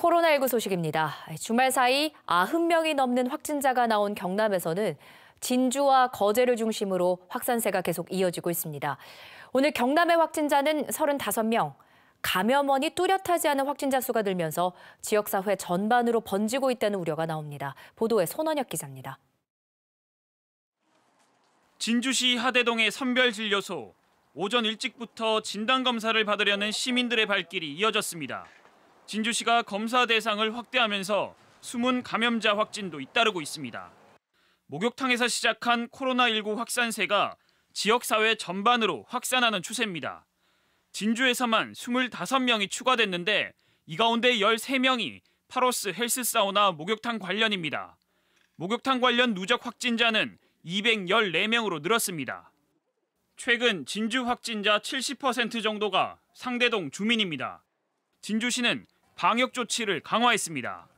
코로나19 소식입니다. 주말 사이 90명이 넘는 확진자가 나온 경남에서는 진주와 거제를 중심으로 확산세가 계속 이어지고 있습니다. 오늘 경남의 확진자는 35명, 감염원이 뚜렷하지 않은 확진자 수가 늘면서 지역사회 전반으로 번지고 있다는 우려가 나옵니다. 보도에 손원혁 기자입니다. 진주시 하대동의 선별진료소. 오전 일찍부터 진단검사를 받으려는 시민들의 발길이 이어졌습니다. 진주시가 검사 대상을 확대하면서 숨은 감염자 확진도 잇따르고 있습니다. 목욕탕에서 시작한 코로나19 확산세가 지역사회 전반으로 확산하는 추세입니다. 진주에서만 25명이 추가됐는데 이 가운데 13명이 파로스 헬스 사우나 목욕탕 관련입니다. 목욕탕 관련 누적 확진자는 214명으로 늘었습니다. 최근 진주 확진자 70% 정도가 상대동 주민입니다. 진주시는 방역 조치를 강화했습니다.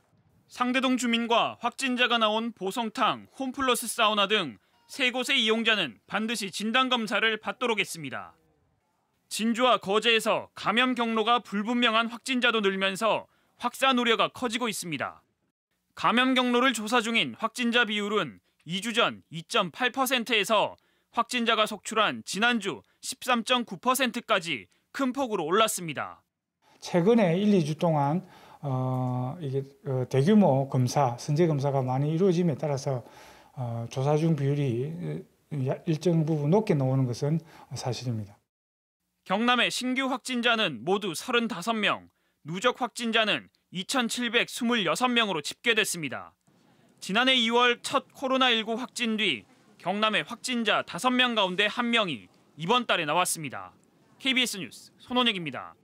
상대동 주민과 확진자가 나온 보성탕, 홈플러스 사우나 등 세 곳의 이용자는 반드시 진단 검사를 받도록 했습니다. 진주와 거제에서 감염 경로가 불분명한 확진자도 늘면서 확산 우려가 커지고 있습니다. 감염 경로를 조사 중인 확진자 비율은 2주 전 2.8%에서 확진자가 속출한 지난주 13.9%까지 큰 폭으로 올랐습니다. 최근에 1, 2주 동안 어, 이게 어, 대규모 검사, 선제 검사가 많이 이루어짐에 따라서 어, 조사 중 비율이 어, 일정 부분 높게 나오는 것은 사실입니다. 경남의 신규 확진자는 모두 35명, 누적 확진자는 2,726명으로 집계됐습니다. 지난해 2월 첫 코로나19 확진 뒤 경남의 확진자 5명 가운데 1명이 이번 달에 나왔습니다. KBS 뉴스 손원혁입니다.